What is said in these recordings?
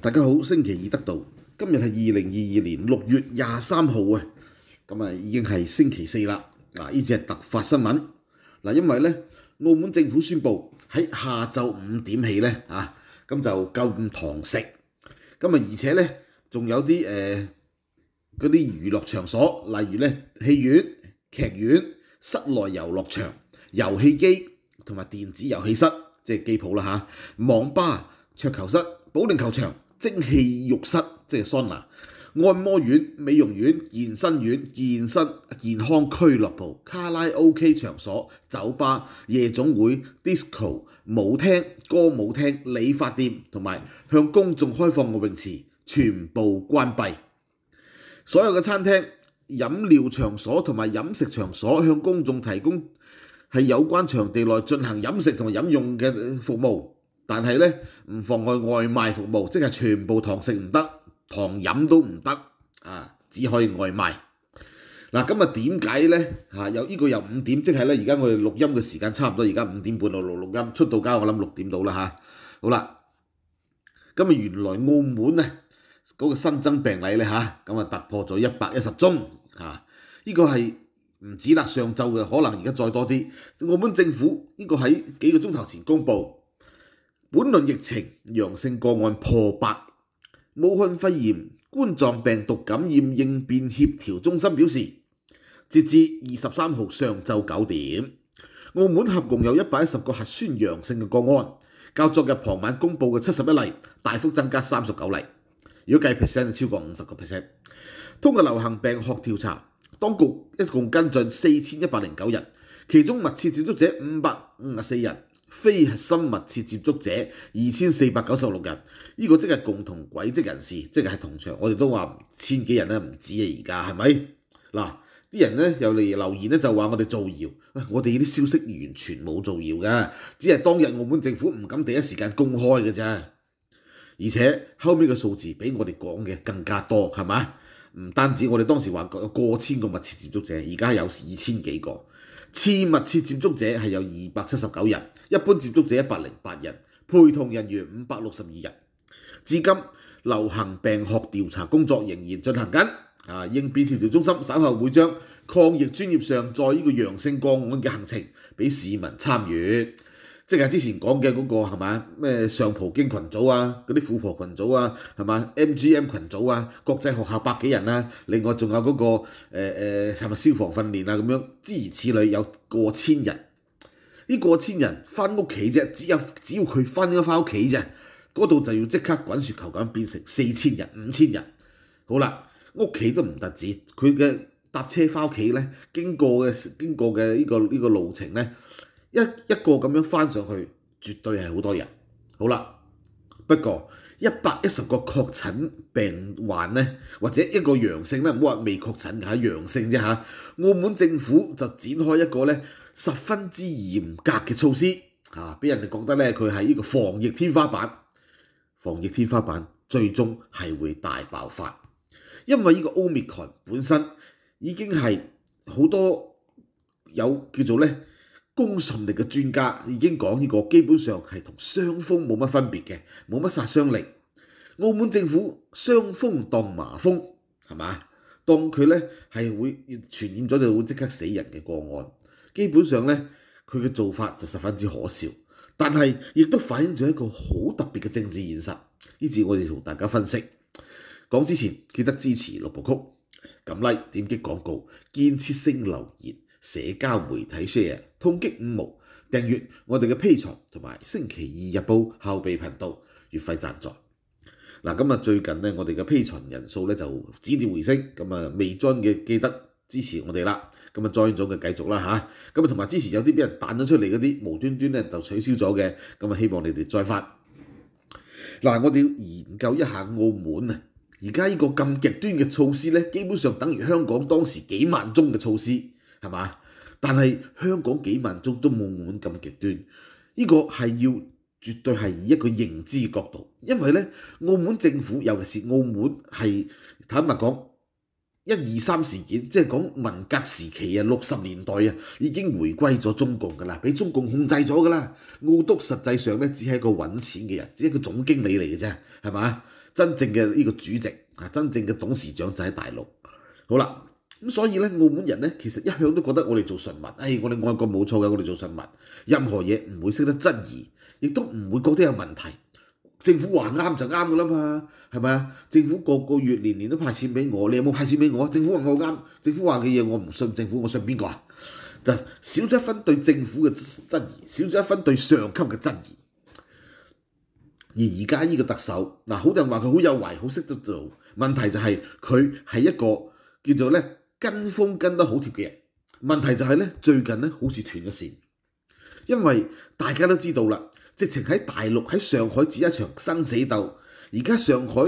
大家好，星期二得到，今日系二零二二年六月廿三號啊，咁啊已經係星期四啦。嗱，呢只系突發新聞。嗱，因為咧，澳門政府宣布喺下晝五點起咧啊，咁就禁堂食。咁啊，而且咧，仲有啲诶，嗰啲娛樂場所，例如咧戲院、劇院、室內遊樂場、遊戲機同埋電子遊戲室，即係機鋪啦吓，網吧、桌球室、保齡球場。蒸汽浴室即系桑拿、按摩院、美容院、健身院、健身健康俱樂部、卡拉 OK 場所、酒吧、夜總會、disco 舞廳、歌舞廳、理髮店同埋向公眾開放嘅泳池全部關閉。所有嘅餐廳、飲料場所同埋飲食場所向公眾提供係有關場地內進行飲食同飲用嘅服務。但係咧，唔妨礙外賣服務，即係全部堂食唔得，堂飲都唔得，啊，只可以外賣。嗱，咁啊點解咧？啊，有呢個有五點，即係咧，而家我哋錄音嘅時間差唔多，而家五點半錄錄音，出到家我諗六點到啦嚇。好啦，咁啊原來澳門咧嗰個新增病例咧嚇，咁啊突破咗一百一十宗嚇，依個係唔止啦，上週嘅，可能而家再多啲。澳門政府呢個喺幾個鐘頭前公布。本轮疫情阳性个案破百，武汉肺炎冠状病毒感染应变协调中心表示，截至二十三号上昼九点，澳门合共有一百一十个核酸阳性嘅个案，较昨日傍晚公布嘅七十一例大幅增加三十九例，如果计 percent 超过五十个 percent。通过流行病学调查，当局一共跟进四千一百零九人，其中密切接触者五百五十四人。非核心密切接觸者二千四百九十六人，呢個即係共同軌跡人士，即係係同場，我哋都話千幾人咧，唔止啊，而家係咪？嗱，啲人咧又嚟留言咧，就話我哋造謠，我哋呢啲消息完全冇造謠嘅，只係當日澳門政府唔敢第一時間公開嘅啫，而且後尾嘅數字比我哋講嘅更加多，係嘛？唔單止我哋當時話過千個密切接觸者，而家有二千幾個。次密切接觸者係有二百七十九人，一般接觸者一百零八人，陪同人員五百六十二人。至今流行病學調查工作仍然進行緊。啊，應變調調中心稍後會將抗疫專業上載呢個陽性個案嘅行程俾市民參與。即係之前講嘅嗰個係嘛？咩上葡經群組啊，嗰啲富婆群組啊，係嘛？MGM 群組啊，國際學校百幾人啊，另外仲有嗰個誒誒係咪消防訓練啊咁樣，諸如此類有過千人。呢過千人翻屋企啫，只有只要佢翻咗翻屋企啫，嗰度就要即刻滾雪球咁變成四千人、五千人。好啦，屋企都唔特止，佢嘅搭車翻屋企咧，經過嘅經過嘅呢個呢個路程咧。一一個咁樣翻上去，絕對係好多人。好啦，不過一百一十個確診病患咧，或者一個陽性咧，唔好話未確診嚇陽性啫嚇。澳門政府就展開一個咧十分之嚴格嘅措施嚇，俾人哋覺得咧佢係呢個防疫天花板。防疫天花板最終係會大爆發，因為呢個密克戎本身已經係好多有叫做咧。公信力嘅專家已經講呢個基本上係同傷風冇乜分別嘅，冇乜殺傷力。澳門政府傷風當麻風，係嘛？當佢咧係會傳染咗就會即刻死人嘅個案，基本上咧佢嘅做法就十分之可笑。但係亦都反映咗一個好特別嘅政治現實，呢次我哋同大家分析。講之前記得支持六部曲，撳 Like、點擊廣告、建設性留言。社交媒體 share 通擊五毛訂閱我哋嘅批藏同埋星期二日報後備頻道月費贊助嗱，咁啊，最近咧我哋嘅批藏人數咧就止跌回升，咁啊未 join 嘅記得支持我哋啦，咁啊 join 咗嘅繼續啦嚇，咁啊同埋支持有啲俾人彈咗出嚟嗰啲無端端咧就取消咗嘅，咁啊希望你哋再發嗱，我哋研究一下澳門啊，而家依個咁極端嘅措施咧，基本上等於香港當時幾萬宗嘅措施。係嘛？但係香港幾萬宗都冇澳咁極端，呢個係要絕對係以一個認知角度，因為咧澳門政府，尤其是澳門係坦白講，一二三事件即係講文革時期啊，六十年代啊已經回歸咗中共噶啦，俾中共控制咗噶啦。澳督實際上咧只係一個揾錢嘅人，只係個總經理嚟嘅啫，係嘛？真正嘅呢個主席啊，真正嘅董事長就喺大陸。好啦。咁所以咧，澳門人咧，其實一向都覺得我哋做順民，誒，我哋愛國冇錯嘅，我哋做順民，任何嘢唔會識得質疑，亦都唔會覺得有問題。政府話啱就啱噶啦嘛，係咪啊？政府個個月年年都派錢俾我，你有冇派錢俾我啊？政府話我啱，政府話嘅嘢我唔信政府，我信邊個啊？就少咗一分對政府嘅質疑，少咗一分對上級嘅質疑。而而家呢個特首，嗱，好多人話佢好有為，好識得做，問題就係佢係一個叫做咧。跟风跟得好贴嘅人，问题就系咧最近咧好似断咗线，因为大家都知道啦，直情喺大陆喺上海只一场生死斗，而家上海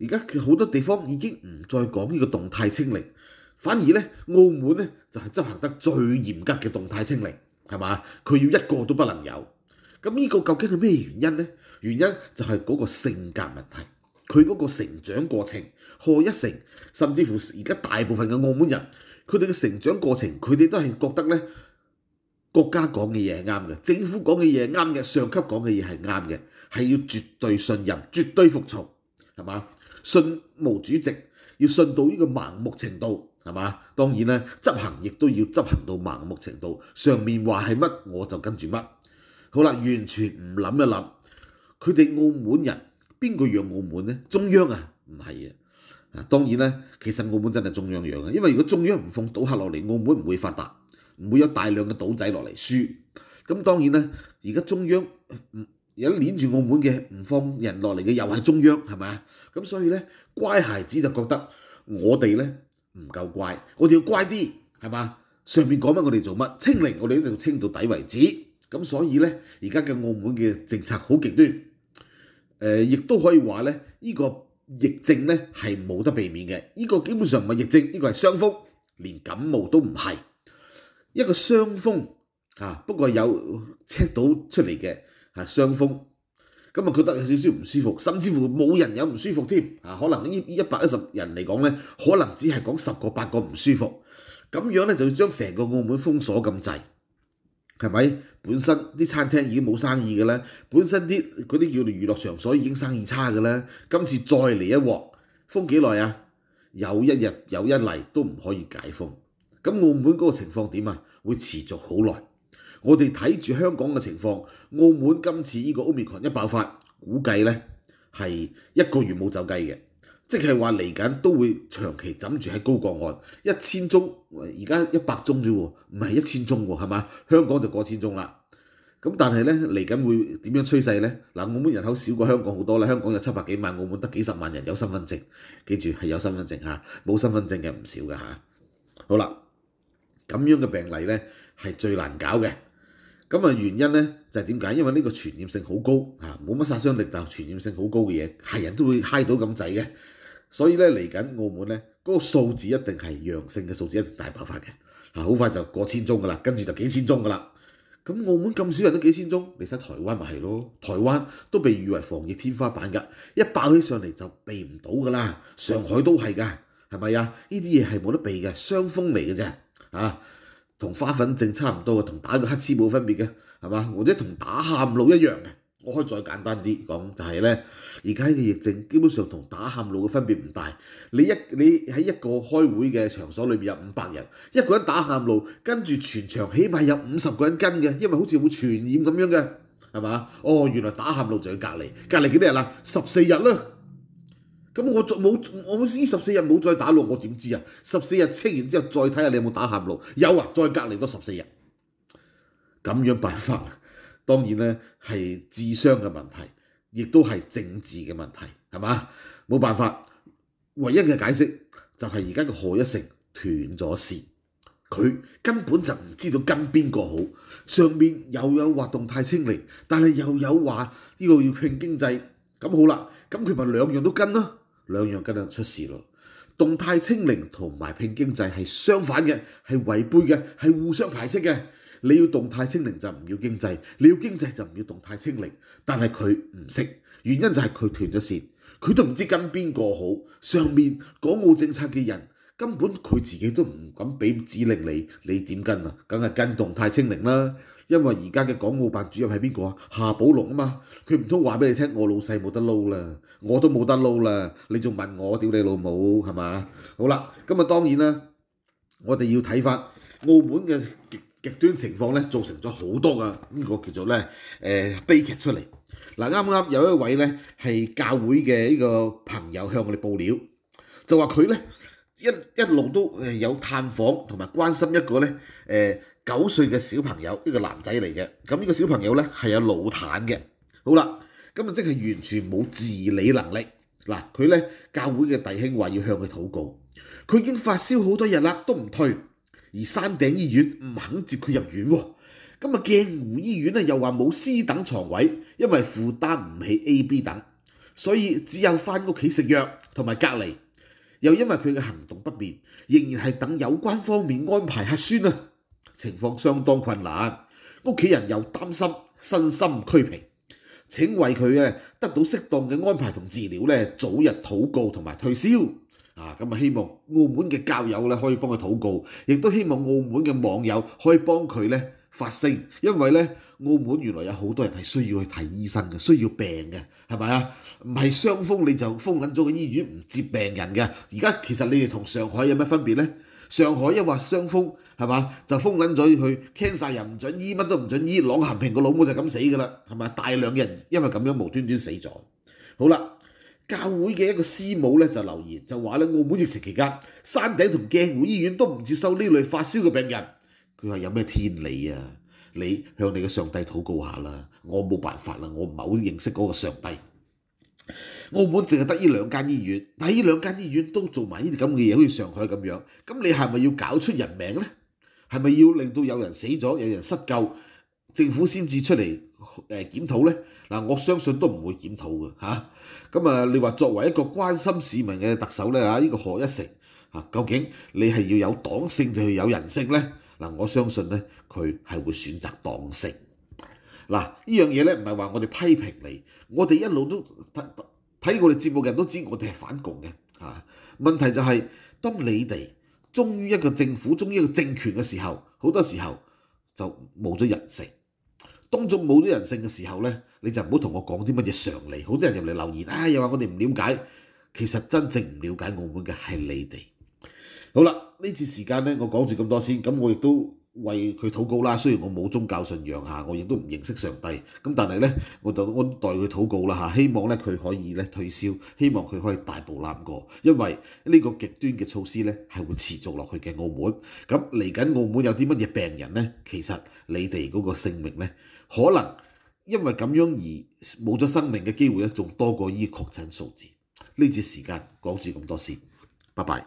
而家佢好多地方已经唔再讲呢个动态清零，反而咧澳门咧就系执行得最严格嘅动态清零，系嘛？佢要一个都不能有。咁呢个究竟系咩原因咧？原因就系嗰个性格问题，佢嗰个成长过程贺一成。甚至乎而家大部分嘅澳門人，佢哋嘅成長過程，佢哋都係覺得咧國家講嘅嘢係啱嘅，政府講嘅嘢啱嘅，上級講嘅嘢係啱嘅，係要絕對信任、絕對服從，係嘛？信毛主席，要信到呢個盲目程度，係嘛？當然咧，執行亦都要執行到盲目程度，上面話係乜我就跟住乜，好啦，完全唔諗一諗，佢哋澳門人邊個讓澳門咧？中央啊，唔係啊！啊，當然咧，其實澳門真係中央養嘅，因為如果中央唔放賭客落嚟，澳門唔會發達，唔會有大量嘅賭仔落嚟輸。咁當然咧，而家中央有家綁住澳門嘅，唔放人落嚟嘅，又係中央，係咪啊？咁所以咧，乖孩子就覺得我哋咧唔夠乖，我哋要乖啲，係嘛？上面講乜我哋做乜，清零我哋一定要清到底為止。咁所以咧，而家嘅澳門嘅政策好極端，誒，亦都可以話咧，依個。疫症咧系冇得避免嘅，呢个基本上唔系疫症，呢个系伤风，连感冒都唔系一个伤风啊。不过有 check 到出嚟嘅啊伤风，咁啊觉得有少少唔舒服，甚至乎冇人有唔舒服添啊。可能呢一百一十人嚟讲咧，可能只系讲十个八个唔舒服，咁样咧就要将成个澳门封锁咁滞。系咪？本身啲餐廳已經冇生意嘅咧，本身啲嗰啲叫做娛樂場所已經生意差嘅咧，今次再嚟一鑊，封幾耐啊？有一日有一例都唔可以解封。咁澳門嗰個情況點啊？會持續好耐。我哋睇住香港嘅情況，澳門今次依個 Omicron 一爆發，估計咧係一個月冇走雞嘅。即係話嚟緊都會長期枕住喺高個案一千宗，而家一百宗啫喎，唔係一千宗喎，係嘛？香港就過千宗啦。咁但係咧嚟緊會點樣趨勢咧？嗱，澳門人口少過香港好多啦，香港有七百幾萬，澳門得幾十萬人有身份證，記住係有身份證嚇，冇身份證嘅唔少噶嚇。好啦，咁樣嘅病例咧係最難搞嘅。咁啊原因咧就係點解？因為呢個傳染性好高嚇，冇乜殺傷力，但係傳染性好高嘅嘢，係人都會嗨到咁滯嘅。所以咧嚟緊澳門咧，嗰個數字一定係陽性嘅數字一定大爆發嘅，啊好快就過千宗噶啦，跟住就幾千宗噶啦。咁澳門咁少人都幾千宗，你睇台灣咪係咯？台灣都被譽為防疫天花板㗎，一爆起上嚟就避唔到㗎啦。上海都係㗎，係咪呀？呢啲嘢係冇得避嘅，傷風嚟嘅啫，啊同花粉症差唔多嘅，同打個黑黐冇分別嘅，係嘛？或者同打喊路一樣嘅。我可以再簡單啲講，就係咧，而家嘅疫症基本上同打喊路嘅分別唔大。你一你喺一個開會嘅場所裏面有五百人，一個人打喊路，跟住全場起碼有五十個人跟嘅，因為好似會傳染咁樣嘅，係嘛？哦，原來打喊路就要隔離，隔離幾多日啦？十四日啦。咁我冇我呢十四日冇再打路，我點知啊？十四日清完之後再睇下你有冇打喊路，有啊，再隔離多十四日，咁樣辦法。當然咧，係智商嘅問題，亦都係政治嘅問題，係嘛？冇辦法，唯一嘅解釋就係而家嘅何一成斷咗線，佢根本就唔知道跟邊個好。上面又有話動態清零，但係又有話呢個要拼經濟。咁好啦，咁佢咪兩樣都跟咯，兩樣跟就出事咯。動態清零同埋拼經濟係相反嘅，係違背嘅，係互相排斥嘅。你要動態清零就唔要經濟，你要經濟就唔要動態清零。但係佢唔識，原因就係佢斷咗線，佢都唔知跟邊個好。上面港澳政策嘅人根本佢自己都唔敢俾指令你，你點跟啊？梗係跟動態清零啦。因為而家嘅港澳辦主任係邊個啊？夏寶龍啊嘛，佢唔通話俾你聽，我老細冇得撈啦，我都冇得撈啦，你仲問我？屌你老母係嘛？好啦，咁啊當然啦，我哋要睇翻澳門嘅。極端情況咧，造成咗好多嘅呢個叫做咧，誒悲劇出嚟。嗱啱啱有一位咧係教會嘅呢個朋友向我哋報料，就話佢咧一一路都誒有探訪同埋關心一個咧誒九歲嘅小朋友，一個男仔嚟嘅。咁呢個小朋友咧係有腦癱嘅，好啦，咁啊即係完全冇自理能力。嗱，佢咧教會嘅弟兄話要向佢禱告，佢已經發燒好多日啦，都唔退。而山頂醫院唔肯接佢入院，咁啊鏡湖醫院咧又話冇私等床位，因為負擔唔起 A、B 等，所以只有翻屋企食藥同埋隔離。又因為佢嘅行動不便，仍然係等有關方面安排核酸啊，情況相當困難。屋企人又擔心身心俱疲，請為佢得到適當嘅安排同治療咧，早日禱告同埋退燒。啊，咁啊希望澳門嘅教友咧可以幫佢禱告，亦都希望澳門嘅網友可以幫佢咧發聲，因為咧澳門原來有好多人係需要去睇醫生嘅，需要病嘅，係咪啊？唔係傷風你就封緊咗個醫院唔接病人嘅，而家其實你哋同上海有咩分別咧？上海一話傷風係嘛就封緊咗去聽晒人唔準醫乜都唔準醫，郎咸平個老母就咁死㗎啦，係咪？大量嘅人因為咁樣無端端死咗，好啦。教会嘅一個師母咧就留言就話咧，澳門疫情期間，山頂同鏡湖醫院都唔接受呢類發燒嘅病人。佢話有咩天理啊？你向你嘅上帝禱告下啦，我冇辦法啦，我唔係好認識嗰個上帝。澳門淨係得依兩間醫院，但係依兩間醫院都做埋呢啲咁嘅嘢，好似上海咁樣。咁你係咪要搞出人命咧？係咪要令到有人死咗，有人失救，政府先至出嚟？誒檢討咧，嗱我相信都唔會檢討嘅嚇。咁啊，你話作為一個關心市民嘅特首咧嚇，呢個何一成嚇，究竟你係要有黨性定係有人性咧？嗱，我相信咧，佢係會選擇黨性。嗱，呢樣嘢咧唔係話我哋批評你，我哋一路都睇我哋節目嘅人都知我哋係反共嘅嚇。問題就係當你哋忠於一個政府、忠於一個政權嘅時候，好多時候就冇咗人性。當眾冇咗人性嘅時候咧，你就唔好同我講啲乜嘢常理。好多人入嚟留言，啊又話我哋唔了解，其實真正唔了解澳門嘅係你哋。好啦，呢次時間咧，我講住咁多先。咁我亦都為佢禱告啦。雖然我冇宗教信仰嚇，我亦都唔認識上帝。咁但係咧，我就安待佢禱告啦嚇。希望咧佢可以咧退燒，希望佢可以大步攬過。因為呢個極端嘅措施咧係會持續落去嘅澳門。咁嚟緊澳門有啲乜嘢病人咧？其實你哋嗰個性命咧。可能因為咁樣而冇咗生命嘅機會咧，仲多過於確診數字。呢節時間講住咁多先，拜拜。